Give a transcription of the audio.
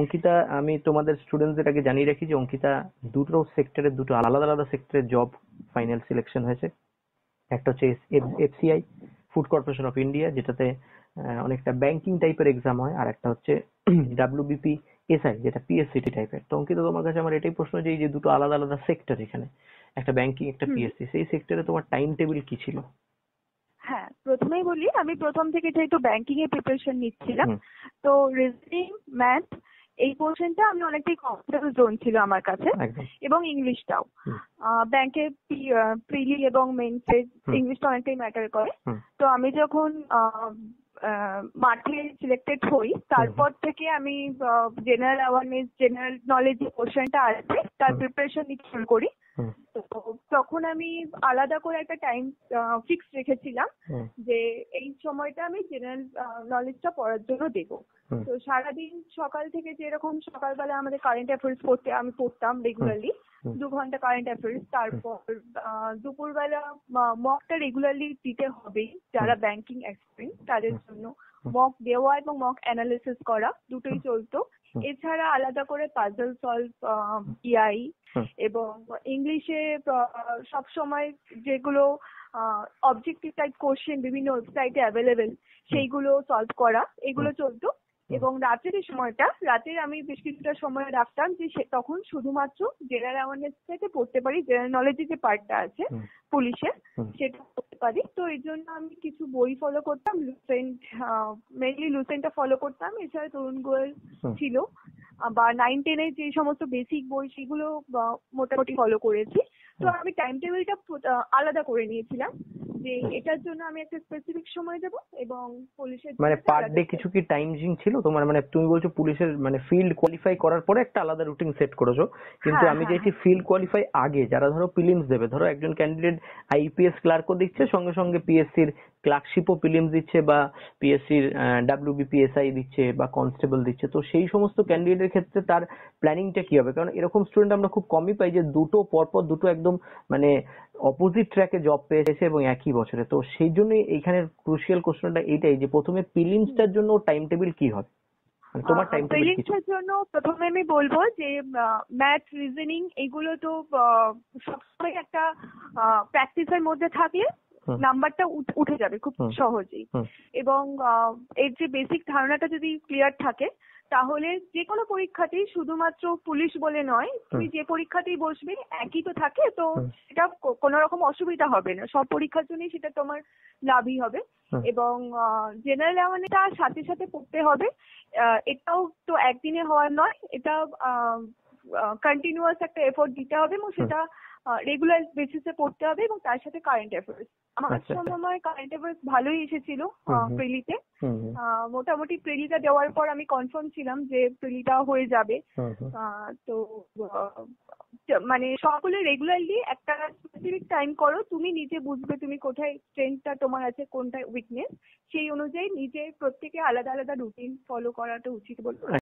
অঙ্কিতা আমি তোমাদের স্টুডেন্টদের আগে জানিয়ে রাখি যে অঙ্কিতা দুটো সেক্টরে দুটো আলাদা আলাদা সেক্টরে জব ফাইনাল সিলেকশন হয়েছে একটা হচ্ছে FCI Food Corporation of India যেটাতে অনেকটা ব্যাংকিং টাইপের এক্সাম হয় আর একটা হচ্ছে ডাব্লিউবিপি এসআই যেটা পিএসসিটি টাইপের তো অঙ্কিতা তোমার কাছে আমার এটাই প্রশ্ন যে এই যে দুটো আলাদা আলাদা সেক্টর এখানে একটা ব্যাংকিং একটা পিএসসি সেই সেক্টরে তোমার টাইম টেবিল কি ছিল হ্যাঁ প্রথমেই বলি আমি প্রথম থেকে যেহেতু ব্যাংকিং এর প্রিপারেশন নিচ্ছিলাম তো রিজনিং ম্যাথ এই পোর্শনটা আমি অনেকটাই কমফোর্টেবল জোন ছিল আমার কাছে এবং ইংলিশটাও ব্যাংকে প্রিলি এবং মেন ইংলিশটা অনেকটাই ম্যাটার করে তো আমি যখন মাঠে সিলেক্টেড হই তারপর থেকে আমি জেনারেল অ্যাওয়ারনেস জেনারেল নলেজ পোর্শনটা আসবে তার প্রিপারেশন নিতে শুরু করি তো তখন আমি আলাদা করে একটা টাইম ফিক্স রেখেছিলাম যে এই সময়টা আমি জেনারেল নলেজটা পড়ার জন্য দেবো তো সারাদিন সকাল থেকে যেরকম সকালবেলা আমাদের কারেন্ট অ্যাফেয়ার্স পড়তে আমি পড়তাম রেগুলারলি দু ঘন্টা কারেন্ট অ্যাফেয়ার্স তারপর দুপুরবেলা মকটা রেগুলারলি দিতে হবে যারা ব্যাংকিং এক্সপার্ট তাদের জন্য মক দেওয়া এবং মক অ্যানালিসিস করা দুটোই চলতো এছাড়া আলাদা করে পাজল সলভ ইআই এবং ইংলিশে সব সময় যেগুলো অবজেক্টিভ টাইপ কোশ্চেন বিভিন্ন ওয়েবসাইটে অ্যাভেলেবেল সেইগুলো সলভ করা এগুলো চলতো এবং রাতের এই সময়টা রাতের আমি বেশ কিছুটা সময় রাখতাম যে তখন শুধুমাত্র জেনারেল অ্যাওয়ারনেস থেকে পড়তে পারি জেনারেল নলেজের যে পার্টটা আছে পুলিশের সেটা পড়তে পারি তো এই জন্য আমি কিছু বই ফলো করতাম লুসেন্ট মেনলি লুসেন্টটা ফলো করতাম এছাড়া তরুণ গোয়েল ছিল বা নাইন টেনের যে সমস্ত বেসিক বই সেগুলো মোটামুটি ফলো করেছি তো আমি টাইম টেবিলটা আলাদা করে নিয়েছিলাম যে এটার জন্য আমি একটা স্পেসিফিক সময় দেব এবং পুলিশের মানে পার ডে কিছু কি টাইমিং ছিল তোমার মানে তুমি বলছো পুলিশের মানে ফিল্ড কোয়ালিফাই করার পরে একটা আলাদা রুটিন সেট করেছো হ্যাঁ, কিন্তু আমি চাইছি ফিল্ড কোয়ালিফাই আগে যারা ধরো প্রিলিমস দেবে ধরো একজন ক্যান্ডিডেট আইপিএস ক্লার্কও দিচ্ছে সঙ্গে সঙ্গে পিএসসি পিএসসির ক্লার্কশিপও প্রিলিমস দিচ্ছে বা পিএসসির ডাব্লিউবিপিএসআই দিচ্ছে বা কনস্টেবল দিচ্ছে তো সেই সমস্ত ক্যান্ডিডেট এর ক্ষেত্রে তার প্ল্যানিংটা কি হবে কারণ এরকম স্টুডেন্ট আমরা খুব কমই পাই যে দুটো পরপর দুটো একদম মানে অপোজিট ট্র্যাকে জব পেয়েছে এবং একই বছরে তো সেই জন্য এইখানে ক্রুশিয়াল কোশ্চেনটা এইটাই যে প্রথমে প্রিলিমসটার জন্য টাইম টেবিল কি হবে মানে তোমার টাইম টেবিল কি জন্য প্রথমে আমি বলবো যে ম্যাথ রিজনিং এগুলো তো সবসময় একটা প্র্যাকটিসের মধ্যে থাকলে নাম্বারটা উঠে যাবে খুব সহজেই এবং এর যে বেসিক ধারণাটা যদি ক্লিয়ার থাকে তাহলে যে কোনো পরীক্ষাতেই শুধুমাত্র পুলিশ বলে নয় তুমি যে পরীক্ষাতেই বসবে একই তো থাকে তো সেটা কোনো রকম অসুবিধা হবে না সব পরীক্ষার জন্যই সেটা তোমার লাভই হবে এবং জেনারেল অ্যাওয়ারনেসটা সাথে সাথে পড়তে হবে এটাও তো একদিনে হওয়ার নয় এটা কন্টিনিউয়াস একটা এফোর্ট দিতে হবে এবং সেটা রেগুলার বেসিসে পড়তে হবে এবং তার সাথে কারেন্ট অ্যাফেয়ার্স আমার সময় কারেন্ট অ্যাফেয়ার্স ভালোই এসেছিল প্রেলিতে মোটামুটি প্রেলিটা দেওয়ার পর আমি কনফার্ম ছিলাম যে প্রেলিটা হয়ে যাবে তো মানে সকলে রেগুলারলি একটা স্পেসিফিক টাইম করো তুমি নিজে বুঝবে তুমি কোথায় স্ট্রেংথটা তোমার আছে কোনটায় উইকনেস সেই অনুযায়ী নিজে প্রত্যেকে আলাদা আলাদা রুটিন ফলো করাটা উচিত বলে